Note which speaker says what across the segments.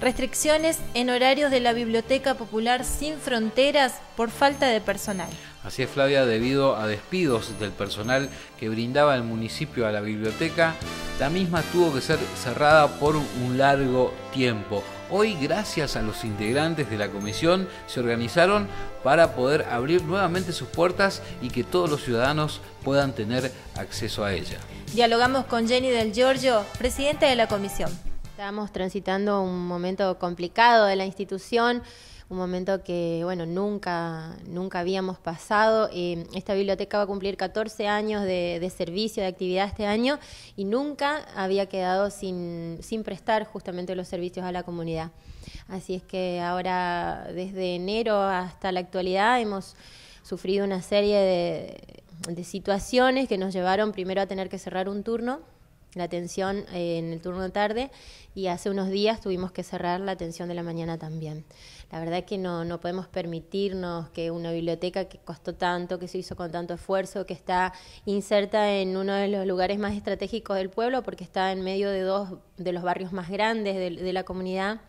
Speaker 1: Restricciones en horarios de la Biblioteca Popular Sin Fronteras por falta de personal.
Speaker 2: Así es, Flavia, debido a despidos del personal que brindaba el municipio a la biblioteca, la misma tuvo que ser cerrada por un largo tiempo. Hoy, gracias a los integrantes de la comisión, se organizaron para poder abrir nuevamente sus puertas y que todos los ciudadanos puedan tener
Speaker 1: acceso a ella. Dialogamos con Jenny del Giorgio, presidenta de la comisión. Estamos transitando un momento complicado de la institución, un momento que, bueno, nunca, nunca habíamos pasado. Eh, esta biblioteca va a cumplir 14 años de, servicio, de actividad este año, y nunca había quedado sin, sin prestar justamente los servicios a la comunidad. Así es que ahora, desde enero hasta la actualidad, hemos sufrido una serie de situaciones que nos llevaron primero a tener que cerrar un turno la atención eh, en el turno tarde y hace unos días tuvimos que cerrar la atención de la mañana también. La verdad es que no, no podemos permitirnos que una biblioteca que costó tanto, que se hizo con tanto esfuerzo, que está inserta en uno de los lugares más estratégicos del pueblo porque está en medio de dos de los barrios más grandes de la comunidad,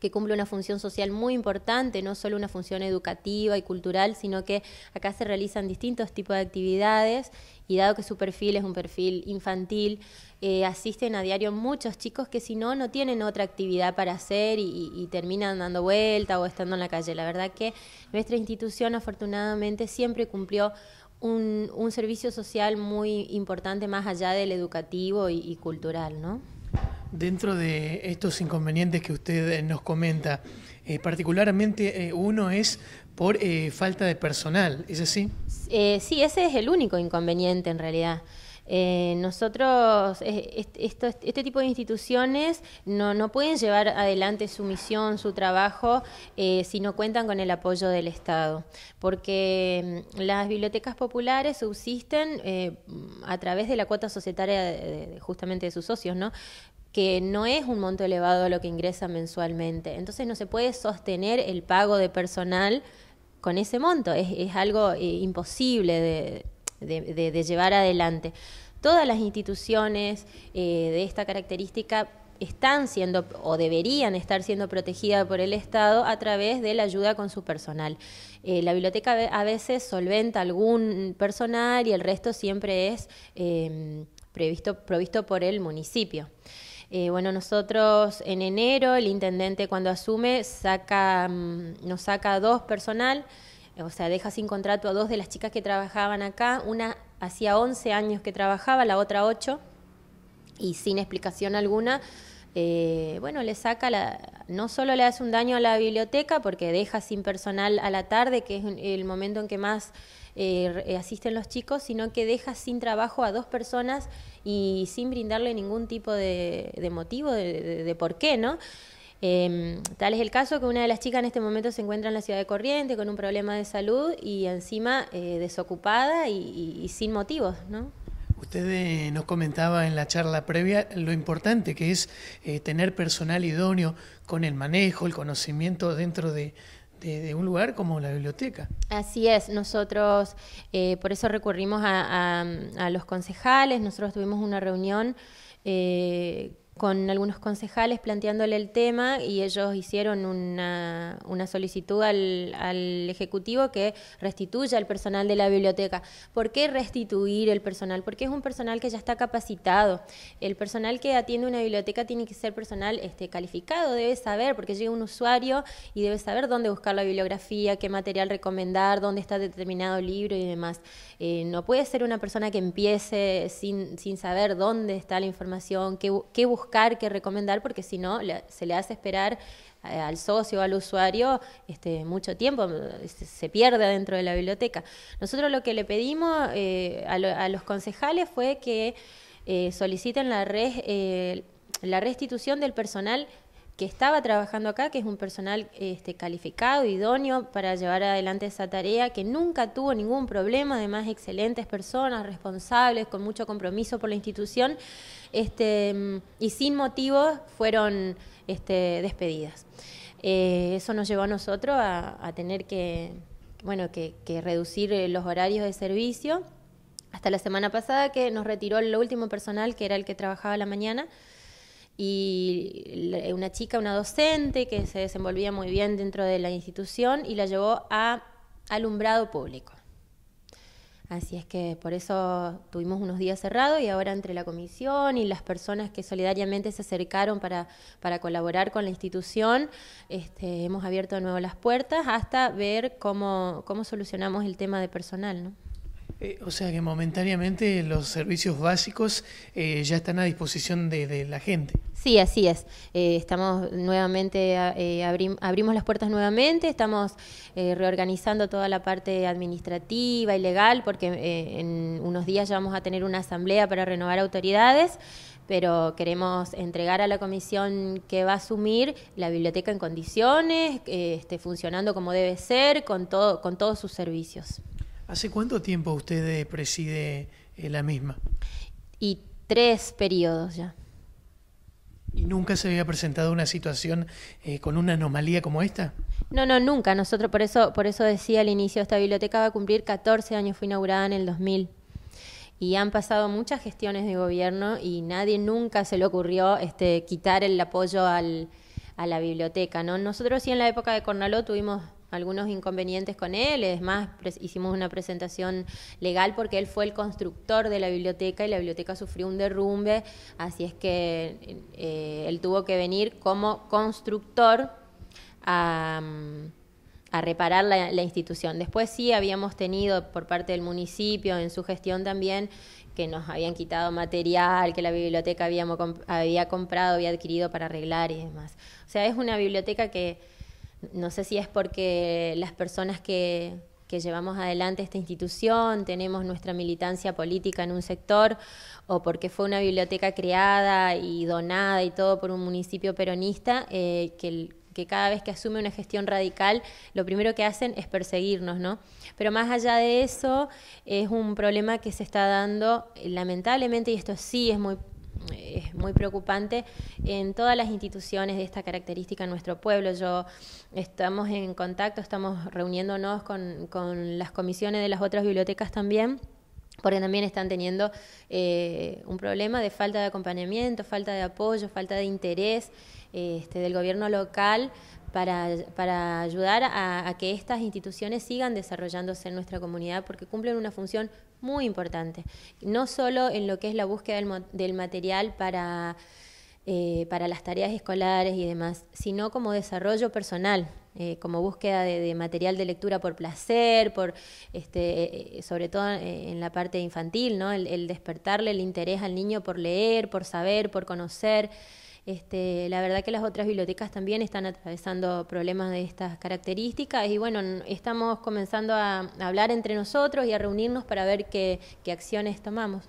Speaker 1: que cumple una función social muy importante, no solo una función educativa y cultural, sino que acá se realizan distintos tipos de actividades y dado que su perfil es un perfil infantil, eh, asisten a diario muchos chicos que si no, no tienen otra actividad para hacer y, terminan dando vuelta o estando en la calle. La verdad que nuestra institución afortunadamente siempre cumplió un, servicio social muy importante más allá del educativo y, y cultural, ¿no?
Speaker 2: Dentro de estos inconvenientes que usted eh, nos comenta, eh, particularmente eh, uno es por falta de personal, ¿es así?
Speaker 1: sí, ese es el único inconveniente en realidad. nosotros, este, tipo de instituciones no, pueden llevar adelante su misión, su trabajo, si no cuentan con el apoyo del Estado, porque mm, las bibliotecas populares subsisten a través de la cuota societaria justamente de sus socios, ¿no? que no es un monto elevado lo que ingresa mensualmente. Entonces no se puede sostener el pago de personal con ese monto, es, algo eh, imposible de, llevar adelante. Todas las instituciones eh, de esta característica están siendo o deberían estar siendo protegidas por el Estado a través de la ayuda con su personal. Eh, la biblioteca a veces solventa algún personal y el resto siempre es previsto, provisto por el municipio. Eh, bueno, nosotros en enero, el intendente cuando asume, saca, mm, nos saca dos personal, o sea, deja sin contrato a dos de las chicas que trabajaban acá. Una hacía 11 años que trabajaba, la otra 8, y sin explicación alguna eh, bueno, le saca, la, no solo le hace un daño a la biblioteca porque deja sin personal a la tarde, que es el momento en que más eh, asisten los chicos, sino que deja sin trabajo a dos personas y sin brindarle ningún tipo de, motivo, de, por qué, ¿no? Em, tal es el caso que una de las chicas en este momento se encuentra en la ciudad de Corriente con un problema de salud y encima eh, desocupada y, sin motivos, ¿no?
Speaker 2: Usted eh, nos comentaba en la charla previa lo importante que es eh, tener personal idóneo con el manejo, el conocimiento dentro de, un lugar como la biblioteca.
Speaker 1: Así es, nosotros eh, por eso recurrimos a, los concejales, nosotros tuvimos una reunión eh, con algunos concejales planteándole el tema y ellos hicieron una, una solicitud al, al, Ejecutivo que restituya el personal de la biblioteca. ¿Por qué restituir el personal? Porque es un personal que ya está capacitado. El personal que atiende una biblioteca tiene que ser personal este, calificado, debe saber, porque llega un usuario y debe saber dónde buscar la bibliografía, qué material recomendar, dónde está determinado libro y demás. Eh, no puede ser una persona que empiece sin, sin saber dónde está la información, qué, qué buscar buscar, recomendar, porque si no, se le hace esperar eh, al socio, al usuario, este, mucho tiempo, se pierde dentro de la biblioteca. Nosotros lo que le pedimos eh, a, los concejales fue que eh, soliciten la, res, la restitución del personal que estaba trabajando acá, que es un personal este, calificado, idóneo para llevar adelante esa tarea, que nunca tuvo ningún problema, además excelentes personas, responsables, con mucho compromiso por la institución, este, y sin motivos fueron este, despedidas. Eh, eso nos llevó a nosotros a, tener que, bueno, que, reducir eh, los horarios de servicio hasta la semana pasada que nos retiró el último personal, que era el que trabajaba la mañana y eh, una chica, una docente que se desenvolvía muy bien dentro de la institución y la llevó a alumbrado público. Así es que por eso tuvimos unos días cerrados y ahora entre la comisión y las personas que solidariamente se acercaron para, para colaborar con la institución, este, hemos abierto de nuevo las puertas hasta ver cómo, cómo solucionamos el tema de personal. ¿no? Eh,
Speaker 2: o sea que momentáneamente los servicios básicos eh, ya están a disposición de, la gente.
Speaker 1: Sí, así es. Eh, estamos nuevamente, abrimos las puertas nuevamente, estamos reorganizando toda la parte administrativa y legal, porque en unos días ya vamos a tener una asamblea para renovar autoridades pero queremos entregar a la comisión que va a asumir la biblioteca en condiciones, este, funcionando como debe ser, con todos sus servicios.
Speaker 2: ¿Hace cuánto tiempo usted eh, preside eh, la misma?
Speaker 1: Y tres periodos ya.
Speaker 2: ¿Y nunca se había presentado una situación eh, con una anomalía como esta?
Speaker 1: No, no, nunca. Nosotros, por eso, por eso decía al inicio, esta biblioteca va a cumplir 14 años, fue inaugurada en el 2000. Y han pasado muchas gestiones de gobierno y nadie nunca se le ocurrió este, quitar el apoyo al, a la biblioteca. ¿no? Nosotros sí en la época de Cornaló tuvimos algunos inconvenientes con él, es más, hicimos una presentación legal porque él fue el constructor de la biblioteca y la biblioteca sufrió un derrumbe, así es que eh, él tuvo que venir como constructor a, reparar la, institución. Después sí habíamos tenido por parte del municipio en su gestión también que nos habían quitado material, que la biblioteca habíamos, había comprado, había adquirido para arreglar y demás. O sea, es una biblioteca que no sé si es porque las personas que, llevamos adelante esta institución, tenemos nuestra militancia política en un sector, o porque fue una biblioteca creada y donada y todo por un municipio peronista, eh, que, que cada vez que asume una gestión radical, lo primero que hacen es perseguirnos, ¿no? Pero más allá de eso, es un problema que se está dando, lamentablemente, y esto sí es muy muy preocupante en todas las instituciones de esta característica en nuestro pueblo. Yo estamos en contacto, estamos reuniéndonos con, las comisiones de las otras bibliotecas también porque también están teniendo eh, un problema de falta de acompañamiento, falta de apoyo, falta de interés este, del gobierno local para, para ayudar a, que estas instituciones sigan desarrollándose en nuestra comunidad porque cumplen una función muy importante, no solo en lo que es la búsqueda del, material para, eh, para las tareas escolares y demás, sino como desarrollo personal, eh, como búsqueda de, material de lectura por placer, por este, eh, sobre todo en la parte infantil, ¿no? el, despertarle el interés al niño por leer, por saber, por conocer. Este, la verdad que las otras bibliotecas también están atravesando problemas de estas características y bueno, estamos comenzando a hablar entre nosotros y a reunirnos para ver qué acciones tomamos.